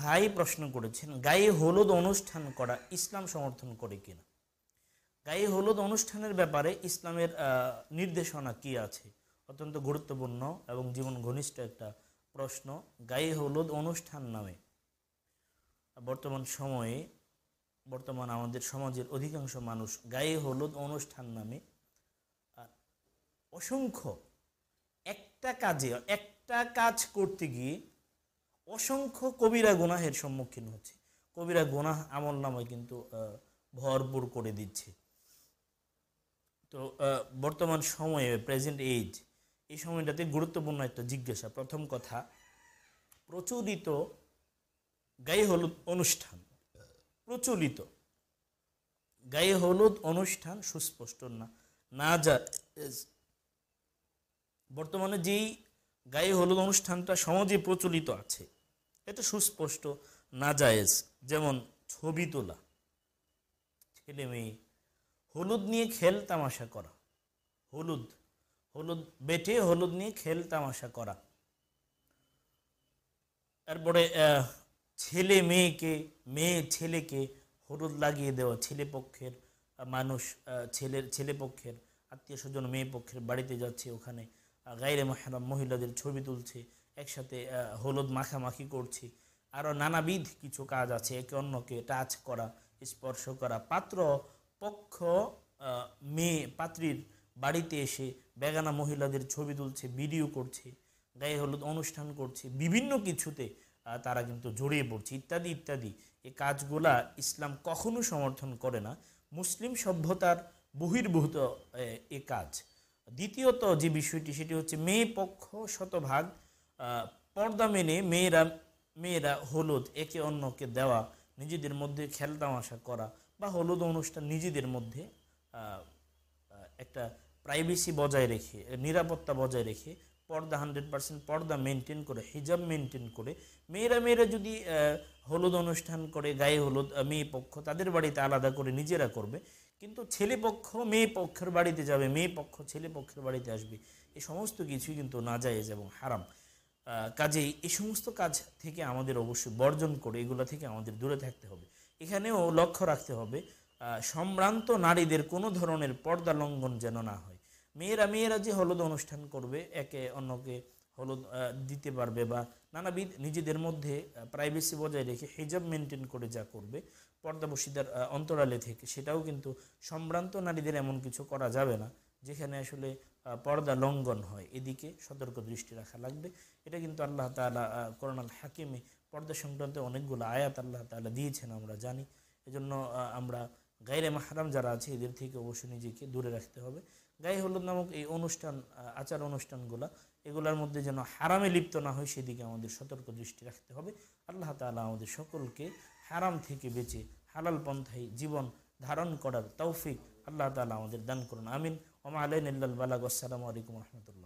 ভাই প্রশ্ন করেছেন গায়ে হলুদ অনুষ্ঠান করা ইসলাম সমর্থন করে কিনা গায়ে হলুদ অনুষ্ঠানের ব্যাপারে ইসলামের নির্দেশনা কি আছে অত্যন্ত গুরুত্বপূর্ণ এবং জীবন ঘনিষ্ঠ একটা প্রশ্ন গায়ে হলুদ অনুষ্ঠান নামে বর্তমান সময়ে বর্তমান আমাদের সমাজের অধিকাংশ মানুষ গায়ে হলুদ অনুষ্ঠান নামে অসংখ্য একটা কাজে একটা কাজ করতে গিয়ে অসংখ্য কবিরা গুনাহের সম্মুখীন হচ্ছে কবিরা গুনাহ আমল নামায় কিন্তু ভরপুর করে দিচ্ছে তো বর্তমান সময়ে প্রেজেন্ট এজ এই সময়টাতে গুরুত্বপূর্ণ একটা জিজ্ঞাসা প্রথম কথা প্রচলিত গায়ে হলুদ অনুষ্ঠান প্রচলিত গায়ে হলুদ অনুষ্ঠান সুস্পষ্ট না না যা বর্তমানে যেই গায়ে হলুদ অনুষ্ঠানটা সমাজে প্রচলিত আছে এটা সুস্পষ্ট না যেমন ছবি তোলা ছেলে মেয়ে হলুদ নিয়ে খেল তামাশা করা হলুদ হলুদ বেটে হলুদ নিয়ে খেল তামাশা করা তারপরে ছেলে মেয়েকে মেয়ে ছেলেকে হলুদ লাগিয়ে দেওয়া ছেলে পক্ষের মানুষ ছেলের ছেলে পক্ষের আত্মীয় স্বজন মেয়ে পক্ষের বাড়িতে যাচ্ছে ওখানে গাইরে মাহারাম মহিলাদের ছবি তুলছে একসাথে হলুদ মাখামাখি করছে আরও নানাবিধ কিছু কাজ আছে একে অন্যকে টাচ করা স্পর্শ করা পাত্র পক্ষ মেয়ে পাত্রীর বাড়িতে এসে বেগানা মহিলাদের ছবি তুলছে ভিডিও করছে গায়ে হলুদ অনুষ্ঠান করছে বিভিন্ন কিছুতে তারা কিন্তু জড়িয়ে পড়ছে ইত্যাদি ইত্যাদি এ কাজগুলা ইসলাম কখনো সমর্থন করে না মুসলিম সভ্যতার বহির্ভূত এ কাজ দ্বিতীয়ত যে বিষয়টি সেটি হচ্ছে মেয়ে পক্ষ শতভাগ পর্দা মেনে মেয়েরা মেয়েরা হলুদ একে অন্যকে দেওয়া নিজেদের মধ্যে খেলতামাশা করা বা হলুদ অনুষ্ঠান নিজেদের মধ্যে একটা প্রাইভেসি বজায় রেখে নিরাপত্তা বজায় রেখে পর্দা হান্ড্রেড পার্সেন্ট পর্দা মেনটেন করে হিজাব মেনটেন করে মেয়েরা মেয়েরা যদি হলুদ অনুষ্ঠান করে গায়ে হলুদ মেয়ে পক্ষ তাদের বাড়িতে আলাদা করে নিজেরা করবে কিন্তু ছেলে পক্ষ মেয়ে পক্ষের বাড়িতে যাবে মেয়ে পক্ষ ছেলে পক্ষের বাড়িতে আসবে এ সমস্ত কিছুই কিন্তু না যায় এবং হারাম কাজেই এই সমস্ত কাজ থেকে আমাদের অবশ্যই বর্জন করে এগুলো থেকে আমাদের দূরে থাকতে হবে এখানেও লক্ষ্য রাখতে হবে সম্ভ্রান্ত নারীদের কোনো ধরনের পর্দা লঙ্ঘন যেন না হয় মেয়েরা মেয়েরা যে হলুদ অনুষ্ঠান করবে একে অন্যকে হলুদ দিতে পারবে বা নানাবিধ নিজেদের মধ্যে প্রাইভেসি বজায় রেখে হেজাব মেনটেন করে যা করবে বসিদার অন্তরালে থেকে সেটাও কিন্তু সম্ভ্রান্ত নারীদের এমন কিছু করা যাবে না যেখানে আসলে পর্দা লঙ্ঘন হয় এদিকে সতর্ক দৃষ্টি রাখা লাগবে এটা কিন্তু আল্লাহ তালা করোনাল হাকিমে পর্দা সংক্রান্ত অনেকগুলো আয়াত আল্লাহ তালা দিয়েছেন আমরা জানি এজন্য আমরা গায়ের মাহারাম যারা আছে এদের থেকে অবশ্যই নিজেকে দূরে রাখতে হবে গায়ে হলুদ নামক এই অনুষ্ঠান আচার অনুষ্ঠানগুলা এগুলোর মধ্যে যেন হারামে লিপ্ত না হয় সেদিকে আমাদের সতর্ক দৃষ্টি রাখতে হবে আল্লাহ তালা আমাদের সকলকে হারাম থেকে বেঁচে হালাল পন্থায় জীবন ধারণ করার তৌফিক আল্লাহ তালা আমাদের দান করুন আমিন ওমা আলাইন আল্লাহ বালাগ আসসালামু আলাইকুম রহমতুল্লাহ